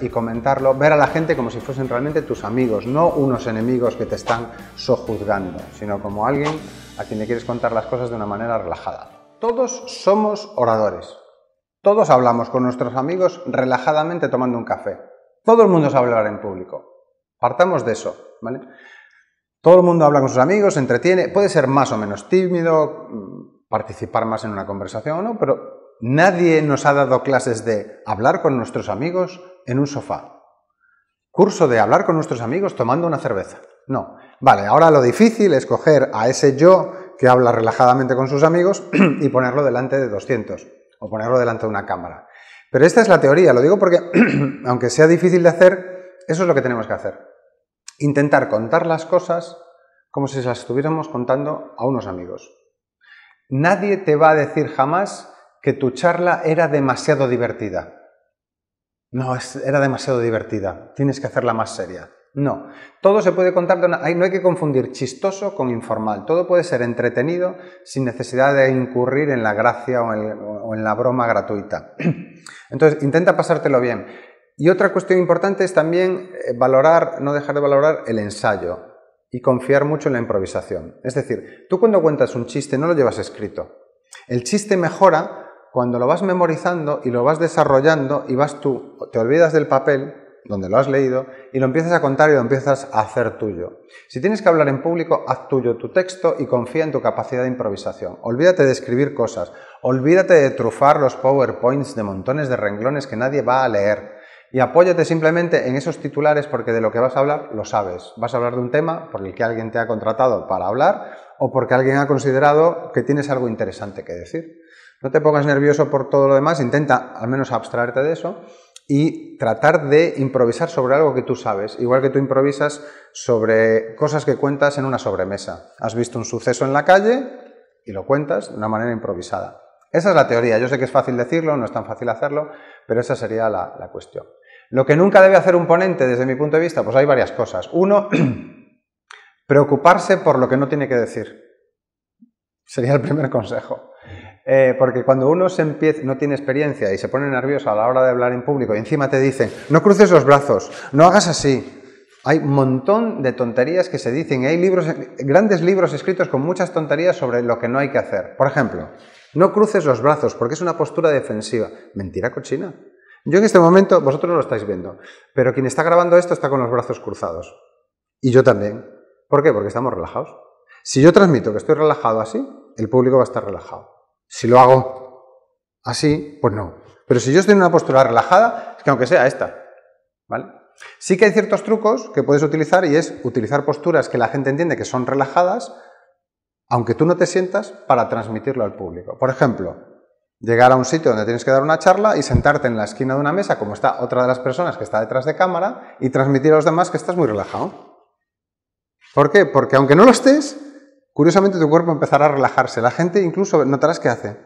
y comentarlo, ver a la gente como si fuesen realmente tus amigos, no unos enemigos que te están sojuzgando, sino como alguien a quien le quieres contar las cosas de una manera relajada. Todos somos oradores. Todos hablamos con nuestros amigos relajadamente tomando un café. Todo el mundo sabe hablar en público. Partamos de eso, ¿vale? Todo el mundo habla con sus amigos, se entretiene, puede ser más o menos tímido, mm, participar más en una conversación o no, pero nadie nos ha dado clases de hablar con nuestros amigos, en un sofá. Curso de hablar con nuestros amigos tomando una cerveza. No. Vale, ahora lo difícil es coger a ese yo que habla relajadamente con sus amigos y ponerlo delante de 200 o ponerlo delante de una cámara. Pero esta es la teoría, lo digo porque aunque sea difícil de hacer, eso es lo que tenemos que hacer. Intentar contar las cosas como si las estuviéramos contando a unos amigos. Nadie te va a decir jamás que tu charla era demasiado divertida. No, era demasiado divertida, tienes que hacerla más seria. No, todo se puede contar, no hay que confundir chistoso con informal, todo puede ser entretenido sin necesidad de incurrir en la gracia o en la broma gratuita. Entonces, intenta pasártelo bien. Y otra cuestión importante es también eh, valorar, no dejar de valorar el ensayo y confiar mucho en la improvisación. Es decir, tú cuando cuentas un chiste no lo llevas escrito. El chiste mejora cuando lo vas memorizando y lo vas desarrollando y vas tú, te olvidas del papel donde lo has leído y lo empiezas a contar y lo empiezas a hacer tuyo. Si tienes que hablar en público, haz tuyo tu texto y confía en tu capacidad de improvisación. Olvídate de escribir cosas, olvídate de trufar los PowerPoints de montones de renglones que nadie va a leer y apóyate simplemente en esos titulares porque de lo que vas a hablar lo sabes. Vas a hablar de un tema por el que alguien te ha contratado para hablar o porque alguien ha considerado que tienes algo interesante que decir. No te pongas nervioso por todo lo demás, intenta al menos abstraerte de eso y tratar de improvisar sobre algo que tú sabes, igual que tú improvisas sobre cosas que cuentas en una sobremesa. Has visto un suceso en la calle y lo cuentas de una manera improvisada. Esa es la teoría. Yo sé que es fácil decirlo, no es tan fácil hacerlo, pero esa sería la, la cuestión. Lo que nunca debe hacer un ponente desde mi punto de vista, pues hay varias cosas. Uno, preocuparse por lo que no tiene que decir. Sería el primer consejo. Eh, porque cuando uno se empieza, no tiene experiencia y se pone nervioso a la hora de hablar en público y encima te dicen, no cruces los brazos, no hagas así. Hay un montón de tonterías que se dicen hay libros, grandes libros escritos con muchas tonterías sobre lo que no hay que hacer. Por ejemplo, no cruces los brazos porque es una postura defensiva. Mentira cochina. Yo en este momento, vosotros no lo estáis viendo, pero quien está grabando esto está con los brazos cruzados. Y yo también. ¿Por qué? Porque estamos relajados. Si yo transmito que estoy relajado así, el público va a estar relajado. Si lo hago así, pues no. Pero si yo estoy en una postura relajada, es que aunque sea esta, ¿vale? Sí que hay ciertos trucos que puedes utilizar y es utilizar posturas que la gente entiende que son relajadas, aunque tú no te sientas, para transmitirlo al público. Por ejemplo, llegar a un sitio donde tienes que dar una charla y sentarte en la esquina de una mesa, como está otra de las personas que está detrás de cámara, y transmitir a los demás que estás muy relajado. ¿Por qué? Porque aunque no lo estés, Curiosamente tu cuerpo empezará a relajarse. La gente incluso notarás que hace.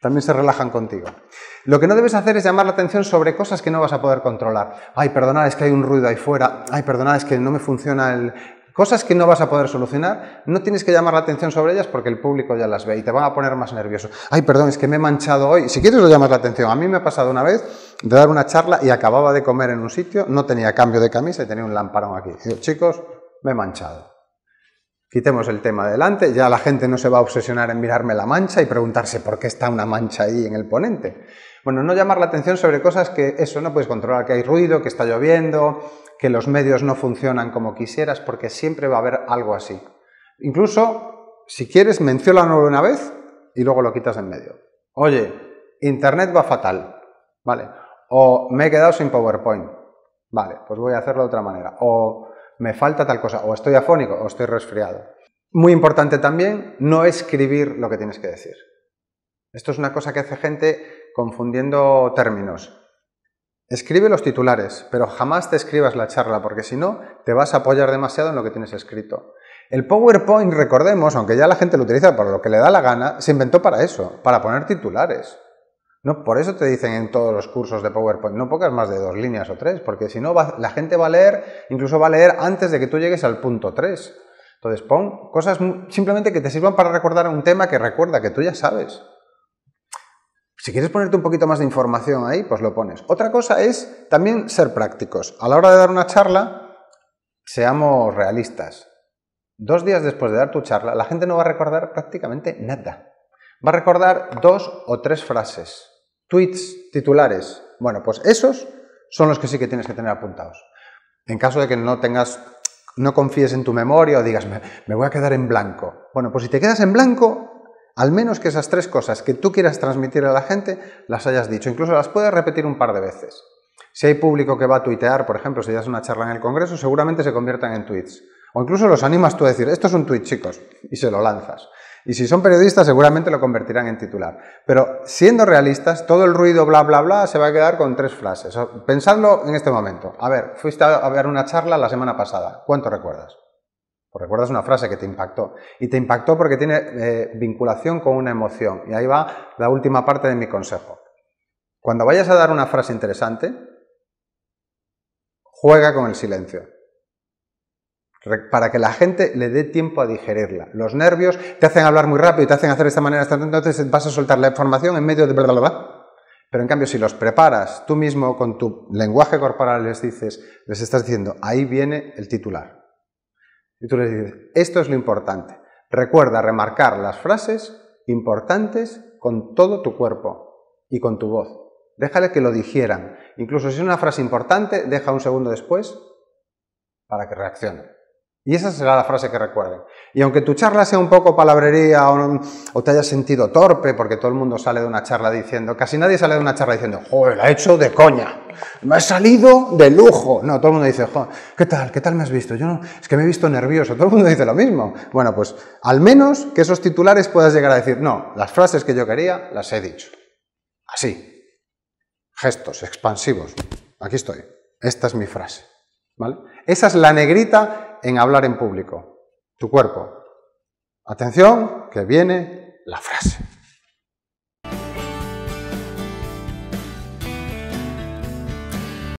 También se relajan contigo. Lo que no debes hacer es llamar la atención sobre cosas que no vas a poder controlar. Ay, perdonad, es que hay un ruido ahí fuera. Ay, perdonad, es que no me funciona el... Cosas que no vas a poder solucionar, no tienes que llamar la atención sobre ellas porque el público ya las ve y te van a poner más nervioso. Ay, perdón, es que me he manchado hoy. Si quieres lo llamas la atención. A mí me ha pasado una vez de dar una charla y acababa de comer en un sitio, no tenía cambio de camisa y tenía un lamparón aquí. chicos, me he manchado. Quitemos el tema adelante, ya la gente no se va a obsesionar en mirarme la mancha y preguntarse por qué está una mancha ahí en el ponente. Bueno, no llamar la atención sobre cosas que eso no puedes controlar, que hay ruido, que está lloviendo, que los medios no funcionan como quisieras, porque siempre va a haber algo así. Incluso, si quieres, menciónalo una vez y luego lo quitas en medio. Oye, Internet va fatal, ¿vale? O me he quedado sin PowerPoint, ¿vale? Pues voy a hacerlo de otra manera. O me falta tal cosa, o estoy afónico, o estoy resfriado. Muy importante también, no escribir lo que tienes que decir. Esto es una cosa que hace gente confundiendo términos. Escribe los titulares, pero jamás te escribas la charla, porque si no, te vas a apoyar demasiado en lo que tienes escrito. El PowerPoint, recordemos, aunque ya la gente lo utiliza para lo que le da la gana, se inventó para eso, para poner titulares. No, por eso te dicen en todos los cursos de PowerPoint, no pongas más de dos líneas o tres, porque si no, la gente va a leer, incluso va a leer antes de que tú llegues al punto 3. Entonces, pon cosas simplemente que te sirvan para recordar un tema que recuerda, que tú ya sabes. Si quieres ponerte un poquito más de información ahí, pues lo pones. Otra cosa es también ser prácticos. A la hora de dar una charla, seamos realistas. Dos días después de dar tu charla, la gente no va a recordar prácticamente nada. Va a recordar dos o tres frases tweets titulares. Bueno, pues esos son los que sí que tienes que tener apuntados. En caso de que no tengas, no confíes en tu memoria o digas, me, voy a quedar en blanco. Bueno, pues si te quedas en blanco, al menos que esas tres cosas que tú quieras transmitir a la gente las hayas dicho. Incluso las puedes repetir un par de veces. Si hay público que va a tuitear, por ejemplo, si das una charla en el Congreso, seguramente se conviertan en tweets. O incluso los animas tú a decir, esto es un tweet, chicos, y se lo lanzas. Y si son periodistas, seguramente lo convertirán en titular. Pero siendo realistas, todo el ruido bla bla bla se va a quedar con tres frases. Pensadlo en este momento. A ver, fuiste a ver una charla la semana pasada. ¿Cuánto recuerdas? Pues recuerdas una frase que te impactó. Y te impactó porque tiene eh, vinculación con una emoción. Y ahí va la última parte de mi consejo. Cuando vayas a dar una frase interesante, juega con el silencio para que la gente le dé tiempo a digerirla. Los nervios te hacen hablar muy rápido, y te hacen hacer de esta manera, entonces vas a soltar la información en medio de verdad lo Pero en cambio, si los preparas tú mismo con tu lenguaje corporal, les dices, les estás diciendo, ahí viene el titular. Y tú les dices, esto es lo importante. Recuerda remarcar las frases importantes con todo tu cuerpo y con tu voz. Déjale que lo digieran. Incluso si es una frase importante, deja un segundo después para que reaccione. Y esa será la frase que recuerden. Y aunque tu charla sea un poco palabrería o, te hayas sentido torpe, porque todo el mundo sale de una charla diciendo, casi nadie sale de una charla diciendo, joder, la he hecho de coña, me ha salido de lujo. No, todo el mundo dice, joder, ¿qué tal? ¿Qué tal me has visto? Yo no, es que me he visto nervioso, todo el mundo dice lo mismo. Bueno, pues al menos que esos titulares puedas llegar a decir, no, las frases que yo quería las he dicho. Así. Gestos expansivos. Aquí estoy. Esta es mi frase. ¿Vale? Esa es la negrita en hablar en público, tu cuerpo. Atención, que viene la frase.